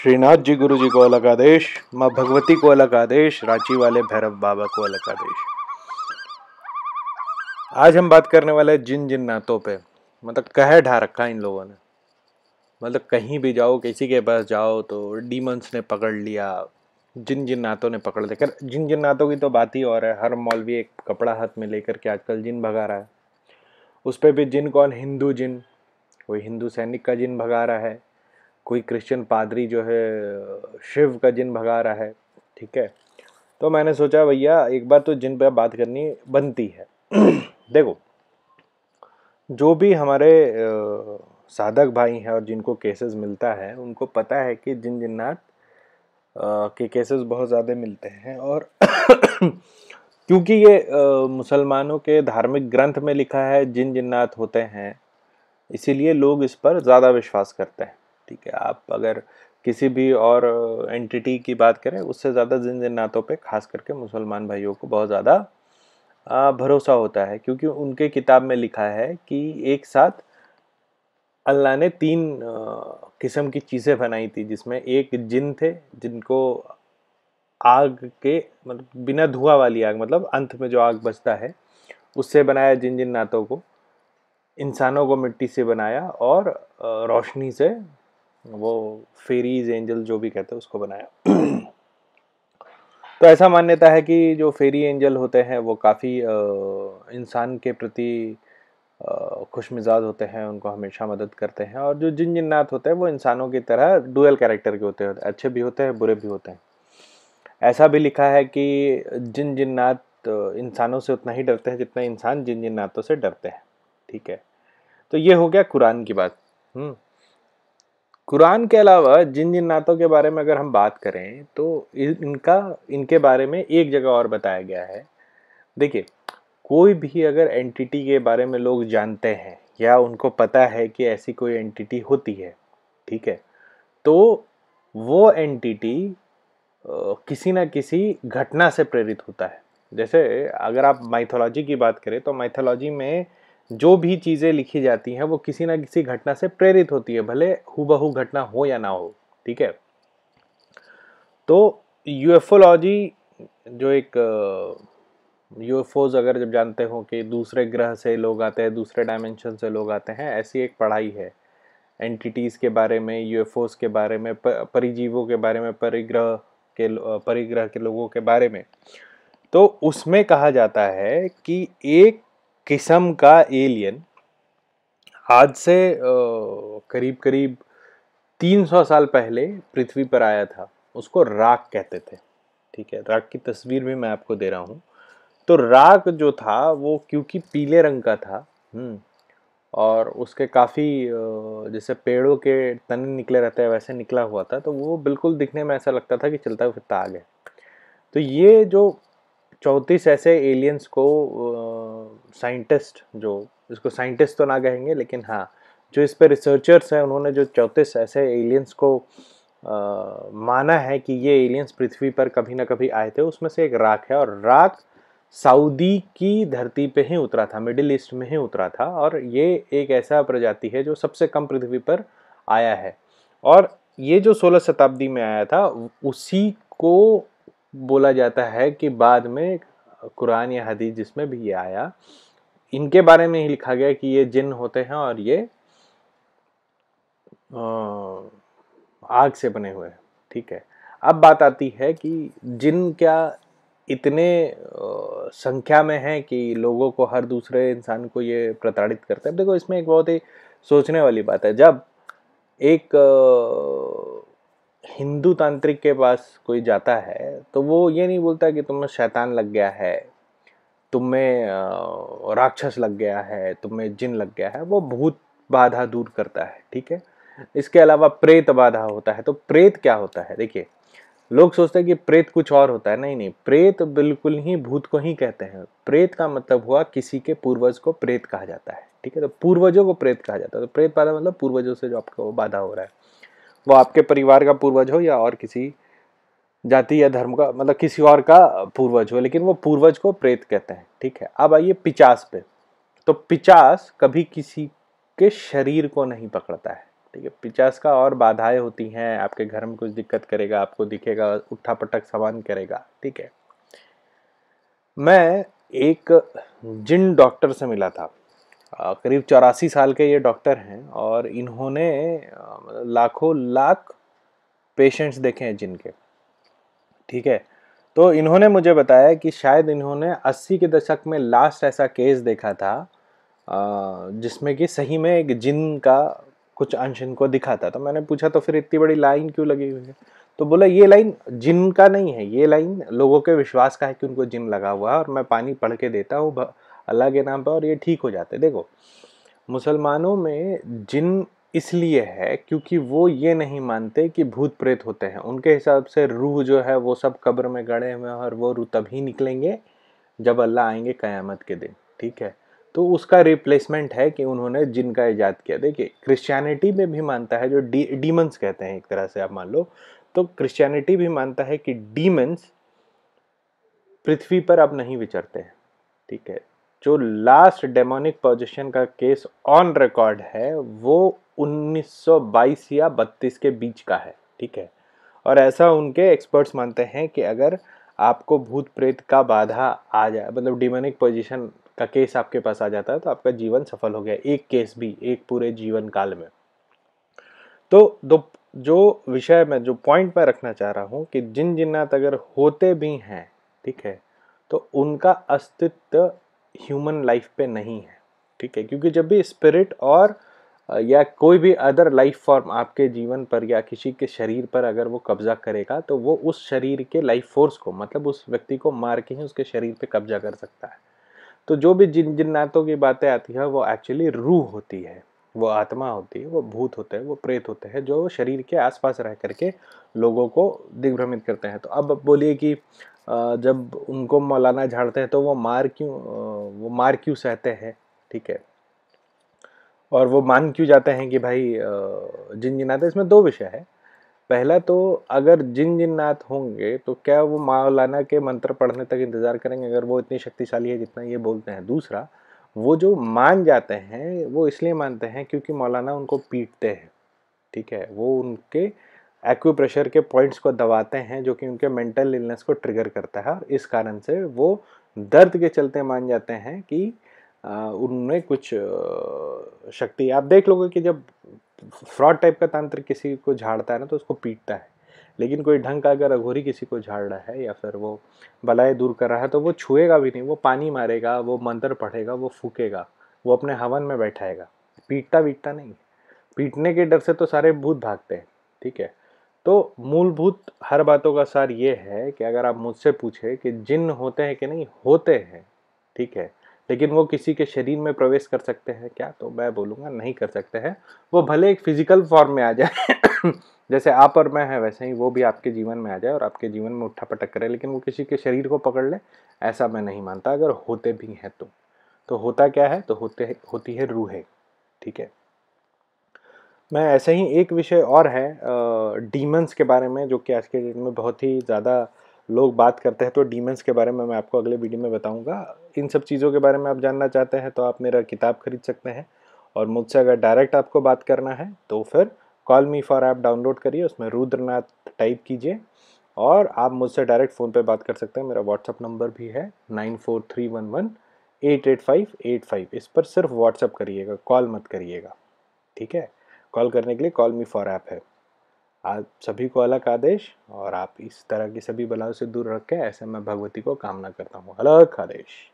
श्रीनाथ जी गुरु जी को अलग आदेश माँ भगवती को अलग आदेश रांची वाले भैरव बाबा को अलग आदेश आज हम बात करने वाले जिन जिन नातों पे मतलब कह ढा रखा इन लोगों ने मतलब कहीं भी जाओ किसी के पास जाओ तो डीमंस ने पकड़ लिया जिन जिन नातों ने पकड़ लिया जिन जिन नातों की तो बात ही और है हर मौलवी एक कपड़ा हाथ में लेकर के आजकल जिन भगा रहा है उस पर भी जिन कौन हिंदू जिन कोई हिंदू सैनिक का जिन भगा रहा है कोई क्रिश्चियन पादरी जो है शिव का जिन भगा रहा है ठीक है तो मैंने सोचा भैया एक बार तो जिन पर बात करनी बनती है देखो जो भी हमारे साधक भाई हैं और जिनको केसेस मिलता है उनको पता है कि जिन जिन्नाथ के केसेस बहुत ज़्यादा मिलते हैं और क्योंकि ये मुसलमानों के धार्मिक ग्रंथ में लिखा है जिन जिन्नात होते हैं इसीलिए लोग इस पर ज़्यादा विश्वास करते हैं ठीक है आप अगर किसी भी और एंटिटी की बात करें उससे ज़्यादा जिन जिन्नातों पे खास करके मुसलमान भाइयों को बहुत ज़्यादा भरोसा होता है क्योंकि उनके किताब में लिखा है कि एक साथ अल्लाह ने तीन किस्म की चीज़ें बनाई थी जिसमें एक जिन थे जिनको आग के मतलब बिना धुआं वाली आग मतलब अंत में जो आग बचता है उससे बनाया जिन जिन नातों को इंसानों को मिट्टी से बनाया और रोशनी से वो फेरीज एंजल जो भी कहते हैं उसको बनाया तो ऐसा मान्यता है कि जो फेरी एंजल होते हैं वो काफ़ी इंसान के प्रति खुश मिजाज होते हैं उनको हमेशा मदद करते हैं और जो जिन जिन नात होते हैं वो इंसानों की तरह डुअल कैरेक्टर के होते हैं अच्छे भी होते हैं बुरे भी होते हैं ऐसा भी लिखा है कि जिन जिन्नात इंसानों से उतना ही डरते हैं जितना इंसान जिन जिन्नातों से डरते हैं ठीक है तो ये हो गया कुरान की बात हम्म। कुरान के अलावा जिन जिन्नातों के बारे में अगर हम बात करें तो इनका इनके बारे में एक जगह और बताया गया है देखिए कोई भी अगर एंटिटी के बारे में लोग जानते हैं या उनको पता है कि ऐसी कोई एंटिटी होती है ठीक है तो वो एंटिटी किसी न किसी घटना से प्रेरित होता है जैसे अगर आप माइथोलॉजी की बात करें तो माइथोलॉजी में जो भी चीज़ें लिखी जाती हैं वो किसी ना किसी घटना से प्रेरित होती है भले हु घटना हो या ना हो ठीक है तो यूएफोलॉजी जो एक यूएफओज अगर जब जानते हो कि दूसरे ग्रह से लोग आते हैं दूसरे डायमेंशन से लोग आते हैं ऐसी एक पढ़ाई है एंटिटीज़ के बारे में यूएफओज के बारे में परिजीवों के बारे में परिग्रह के परिग्रह के लोगों के बारे में तो उसमें कहा जाता है कि एक किस्म का एलियन आज से करीब करीब 300 साल पहले पृथ्वी पर आया था उसको राग कहते थे ठीक है राग की तस्वीर भी मैं आपको दे रहा हूँ तो राग जो था वो क्योंकि पीले रंग का था हम्म, और उसके काफ़ी जैसे पेड़ों के तने निकले रहते हैं वैसे निकला हुआ था तो वो बिल्कुल दिखने में ऐसा लगता था कि चलता फिरता आ गया तो ये जो चौंतीस ऐसे एलियंस को साइंटिस्ट जो इसको साइंटिस्ट तो ना कहेंगे लेकिन हाँ जो इस पर रिसर्चर्स हैं उन्होंने जो चौंतीस ऐसे एलियंस को आ, माना है कि ये एलियंस पृथ्वी पर कभी ना कभी आए थे उसमें से एक राख है और राख सऊदी की धरती पे ही उतरा था मिडिल ईस्ट में ही उतरा था और ये एक ऐसा प्रजाति है जो सबसे कम पृथ्वी पर आया है और ये जो सोलह शताब्दी में आया था उसी को बोला जाता है कि बाद में कुरान या हदीस जिसमें भी ये आया इनके बारे में ही लिखा गया कि ये जिन होते हैं और ये आग से बने हुए हैं ठीक है अब बात आती है कि जिन क्या इतने संख्या में हैं कि लोगों को हर दूसरे इंसान को ये प्रताड़ित करते हैं देखो इसमें एक बहुत ही सोचने वाली बात है जब एक हिंदू तांत्रिक के पास कोई जाता है तो वो ये नहीं बोलता कि तुम्हें शैतान लग गया है तुम्हें राक्षस लग गया है तुम्हें जिन लग गया है वो भूत बाधा दूर करता है ठीक है इसके अलावा प्रेत बाधा होता है तो प्रेत क्या होता है देखिए लोग सोचते हैं कि प्रेत कुछ और होता है नहीं नहीं प्रेत बिल्कुल ही भूत को ही कहते हैं प्रेत का मतलब हुआ किसी के पूर्वज को प्रेत कहा जाता है ठीक है तो पूर्वजों को प्रेत कहा जाता है तो प्रेत बाधा मतलब पूर्वजों से जो आपको बाधा हो रहा है वो आपके परिवार का पूर्वज हो या और किसी जाति या धर्म का मतलब किसी और का पूर्वज हो लेकिन वो पूर्वज को प्रेत कहते हैं ठीक है अब आइए पिचास पे तो पिचास कभी किसी के शरीर को नहीं पकड़ता है ठीक है पिचास का और बाधाएं होती हैं आपके घर में कुछ दिक्कत करेगा आपको दिखेगा उठा पटक सामान करेगा ठीक है मैं एक जिन डॉक्टर से मिला था करीब चौरासी साल के ये डॉक्टर हैं और इन्होंने लाखों लाख पेशेंट्स देखे हैं जिनके ठीक है तो इन्होंने मुझे बताया कि शायद इन्होंने 80 के दशक में लास्ट ऐसा केस देखा था जिसमें कि सही में एक जिन का कुछ अंश इनको दिखाता तो मैंने पूछा तो फिर इतनी बड़ी लाइन क्यों लगी हुई है तो बोला ये लाइन जिन का नहीं है ये लाइन लोगों के विश्वास का है कि उनको जिन लगा हुआ है और मैं पानी पढ़ के देता हूँ अल्लाह के नाम पर और ये ठीक हो जाते देखो मुसलमानों में जिन इसलिए है क्योंकि वो ये नहीं मानते कि भूत प्रेत होते हैं उनके हिसाब से रूह जो है वो सब कब्र में गड़े हुए हैं और वो रूह तभी निकलेंगे जब अल्लाह आएंगे क़यामत के दिन ठीक है तो उसका रिप्लेसमेंट है कि उन्होंने जिनका ईजाद किया देखिए क्रिश्चियनिटी में भी मानता है जो डी डीमंस कहते हैं एक तरह से आप मान लो तो क्रिश्चियनिटी भी मानता है कि डीमंस पृथ्वी पर अब नहीं विचरते हैं ठीक है जो लास्ट डेमोनिक पोजिशन का केस ऑन रिकॉर्ड है वो 1922 या 32 के बीच का है ठीक है और ऐसा उनके एक्सपर्ट्स मानते हैं कि अगर आपको भूत प्रेत का बाधा आ जाए मतलब डिमोनिक पोजिशन का केस आपके पास आ जाता है तो आपका जीवन सफल हो गया एक केस भी एक पूरे जीवन काल में तो दो जो विषय में जो पॉइंट मैं रखना चाह रहा हूँ कि जिन जिन्नात अगर होते भी हैं ठीक है तो उनका अस्तित्व ह्यूमन लाइफ पे नहीं है ठीक है क्योंकि जब भी स्पिरिट और या कोई भी अदर लाइफ फॉर्म आपके जीवन पर या किसी के शरीर पर अगर वो कब्जा करेगा तो वो उस शरीर के लाइफ फोर्स को मतलब उस व्यक्ति को मार के ही उसके शरीर पे कब्जा कर सकता है तो जो भी जिन जिन्नातों की बातें आती हैं वो एक्चुअली रूह होती है वो आत्मा होती है वो भूत होते हैं वो प्रेत होते हैं जो शरीर के आसपास रह करके लोगों को दिग्भ्रमित करते हैं तो अब बोलिए कि जब उनको मौलाना झाड़ते हैं तो वो मार क्यों वो मार क्यों सहते हैं ठीक है और वो मान क्यों जाते हैं कि भाई जिन आते इसमें दो विषय है पहला तो अगर जिन जिन नात होंगे तो क्या वो मौलाना के मंत्र पढ़ने तक इंतज़ार करेंगे अगर वो इतनी शक्तिशाली है जितना ये बोलते हैं दूसरा वो जो मान जाते हैं वो इसलिए मानते हैं क्योंकि मौलाना उनको पीटते हैं ठीक है वो उनके एक्यूप्रेशर के पॉइंट्स को दबाते हैं जो कि उनके मेंटल इलनेस को ट्रिगर करता है और इस कारण से वो दर्द के चलते मान जाते हैं कि उनमें कुछ शक्ति आप देख लोगे कि जब फ्रॉड टाइप का तंत्र किसी को झाड़ता है ना तो उसको पीटता है लेकिन कोई ढंग का अगर अघोरी किसी को झाड़ रहा है या फिर वो बलाएँ दूर कर रहा है तो वो छुएगा भी नहीं वो पानी मारेगा वो मंत्र पढ़ेगा वो फूकेगा वो अपने हवन में बैठाएगा पीटता वीटता नहीं पीटने के डर से तो सारे भूत भागते हैं ठीक है तो मूलभूत हर बातों का सार ये है कि अगर आप मुझसे पूछे कि जिन होते हैं कि नहीं होते हैं ठीक है लेकिन वो किसी के शरीर में प्रवेश कर सकते हैं क्या तो मैं बोलूँगा नहीं कर सकते हैं वो भले एक फिजिकल फॉर्म में आ जाए जैसे आप और मैं है वैसे ही वो भी आपके जीवन में आ जाए और आपके जीवन में उठा पटक करे लेकिन वो किसी के शरीर को पकड़ ले ऐसा मैं नहीं मानता अगर होते भी हैं तो तो होता क्या है तो होते होती है रूहें ठीक है मैं ऐसे ही एक विषय और है डीमंस के बारे में जो कि आज के डेट में बहुत ही ज़्यादा लोग बात करते हैं तो डीमेंस के बारे में मैं आपको अगले वीडियो में बताऊंगा इन सब चीज़ों के बारे में आप जानना चाहते हैं तो आप मेरा किताब खरीद सकते हैं और मुझसे अगर डायरेक्ट आपको बात करना है तो फिर call me for app download करिए उसमें रुद्रनाथ टाइप कीजिए और आप मुझसे डायरेक्ट फ़ोन पर बात कर सकते हैं मेरा व्हाट्सअप नंबर भी है nine four three one one eight eight five eight five इस पर सिर्फ व्हाट्सअप करिएगा कॉल मत करिएगा ठीक है कॉल करने के लिए कॉल मी फॉर ऐप है आप सभी को अलग आदेश और आप इस तरह की सभी बलाओं से दूर रखें ऐसे मैं भगवती को कामना करता हूँ अलग आदेश